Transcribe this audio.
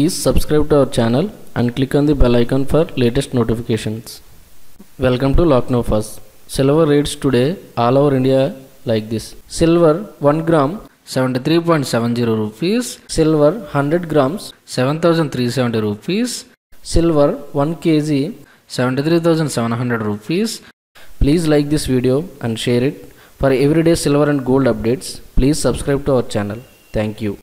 Please subscribe to our channel and click on the bell icon for latest notifications. Welcome to LockNoFast. Silver rates today all over India like this. Silver 1 gram 73.70 rupees. Silver 100 grams 7370 rupees. Silver 1 kg 73700 rupees. Please like this video and share it. For everyday silver and gold updates, please subscribe to our channel. Thank you.